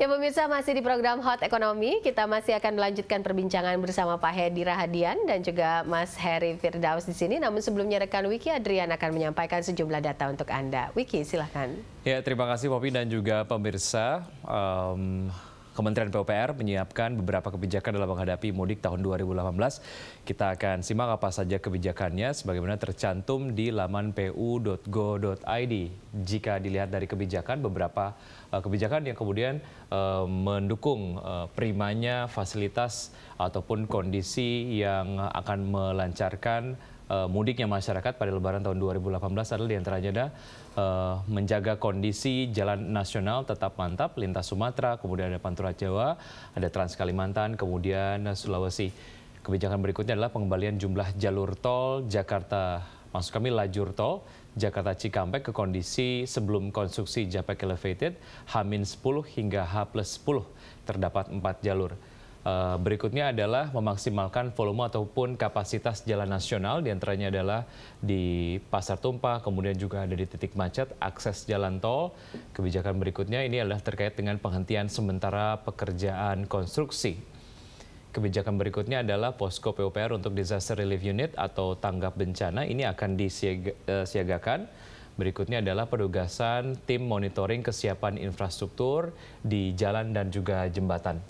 Ya pemirsa masih di program Hot Ekonomi, kita masih akan melanjutkan perbincangan bersama Pak Hedi Rahadian dan juga Mas Heri Firdaus di sini. Namun sebelumnya rekan Wiki Adrian akan menyampaikan sejumlah data untuk Anda. Wiki silahkan. Ya terima kasih Popi dan juga pemirsa. Um, Kementerian PUPR menyiapkan beberapa kebijakan dalam menghadapi mudik tahun 2018. Kita akan simak apa saja kebijakannya sebagaimana tercantum di laman pu.go.id. Jika dilihat dari kebijakan, beberapa eh, kebijakan yang kemudian eh, mendukung eh, primanya fasilitas ataupun kondisi yang akan melancarkan uh, mudiknya masyarakat pada Lebaran tahun 2018 adalah diantaranya ada uh, menjaga kondisi jalan nasional tetap mantap, lintas Sumatera, kemudian ada Pantura Jawa, ada Trans Kalimantan, kemudian Sulawesi. Kebijakan berikutnya adalah pengembalian jumlah jalur tol Jakarta, maksud kami lajur tol Jakarta Cikampek ke kondisi sebelum konstruksi Japek Elevated, h 10 hingga H 10, terdapat empat jalur. Eh, berikutnya adalah memaksimalkan volume ataupun kapasitas jalan nasional, diantaranya adalah di Pasar Tumpah, kemudian juga ada di titik macet, akses jalan tol. Kebijakan berikutnya ini adalah terkait dengan penghentian sementara pekerjaan konstruksi. Kebijakan berikutnya adalah posko PUPR untuk disaster relief unit atau tanggap bencana ini akan disiagakan. Eh, berikutnya adalah penugasan tim monitoring kesiapan infrastruktur di jalan dan juga jembatan.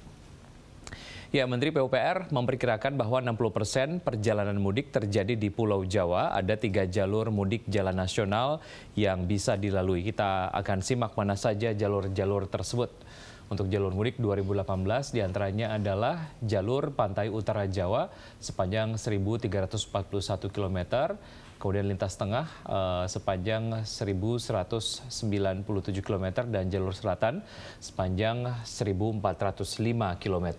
Ya, Menteri PUPR memperkirakan bahwa 60 persen perjalanan mudik terjadi di Pulau Jawa. Ada tiga jalur mudik jalan nasional yang bisa dilalui. Kita akan simak mana saja jalur-jalur tersebut. Untuk jalur mudik 2018 diantaranya adalah jalur pantai utara Jawa sepanjang 1.341 km, kemudian lintas tengah eh, sepanjang 1.197 km dan jalur selatan sepanjang 1.405 km.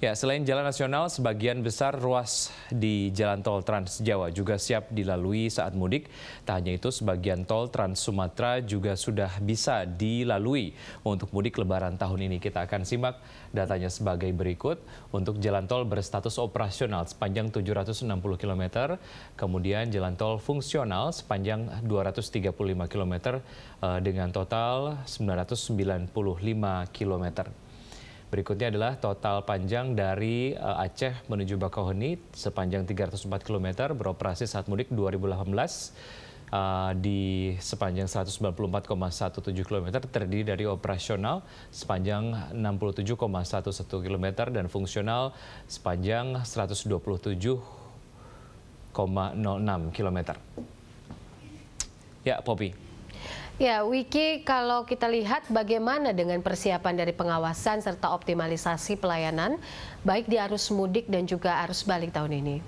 Ya, selain jalan nasional, sebagian besar ruas di jalan tol Trans Jawa juga siap dilalui saat mudik. Tak hanya itu, sebagian tol Trans Sumatera juga sudah bisa dilalui untuk mudik lebaran tahun ini. Kita akan simak datanya sebagai berikut. Untuk jalan tol berstatus operasional sepanjang 760 km, kemudian jalan tol fungsional sepanjang 235 km eh, dengan total 995 km. Berikutnya adalah total panjang dari eh, Aceh menuju Bakauheni sepanjang 304 km beroperasi saat mudik 2018 eh, di sepanjang 194,17 km terdiri dari operasional sepanjang 67,11 km dan fungsional sepanjang 127,06 km. Ya, Poppy. Ya, Wiki, kalau kita lihat bagaimana dengan persiapan dari pengawasan serta optimalisasi pelayanan, baik di arus mudik dan juga arus balik tahun ini?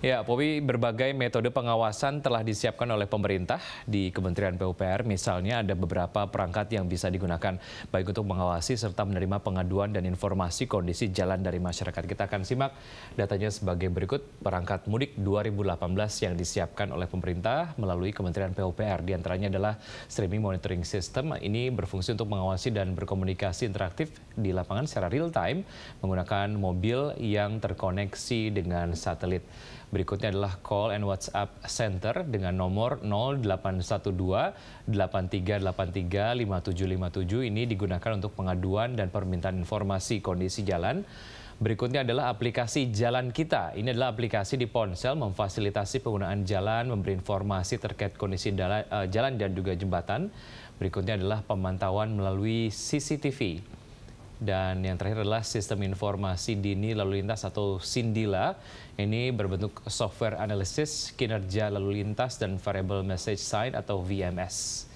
Ya, Powi, berbagai metode pengawasan telah disiapkan oleh pemerintah di Kementerian PUPR. Misalnya ada beberapa perangkat yang bisa digunakan baik untuk mengawasi serta menerima pengaduan dan informasi kondisi jalan dari masyarakat. Kita akan simak datanya sebagai berikut. Perangkat mudik 2018 yang disiapkan oleh pemerintah melalui Kementerian PUPR. Di antaranya adalah streaming monitoring system. Ini berfungsi untuk mengawasi dan berkomunikasi interaktif di lapangan secara real time menggunakan mobil yang terkoneksi dengan satelit. Berikutnya adalah call and WhatsApp center dengan nomor 0812 8383 5757 ini digunakan untuk pengaduan dan permintaan informasi kondisi jalan. Berikutnya adalah aplikasi Jalan Kita. Ini adalah aplikasi di ponsel memfasilitasi penggunaan jalan, memberi informasi terkait kondisi eh, jalan dan juga jembatan. Berikutnya adalah pemantauan melalui CCTV. Dan yang terakhir adalah sistem informasi dini lalu lintas atau Sindila. Ini berbentuk software analisis kinerja lalu lintas dan variable message sign atau VMS.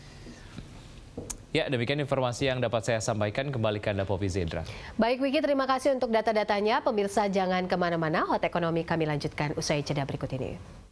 Ya, demikian informasi yang dapat saya sampaikan. Kembali ke Anda, Popi Zedra. Baik, Wiki, terima kasih untuk data-datanya. Pemirsa, jangan kemana-mana. Hot Ekonomi kami lanjutkan usai jeda berikut ini.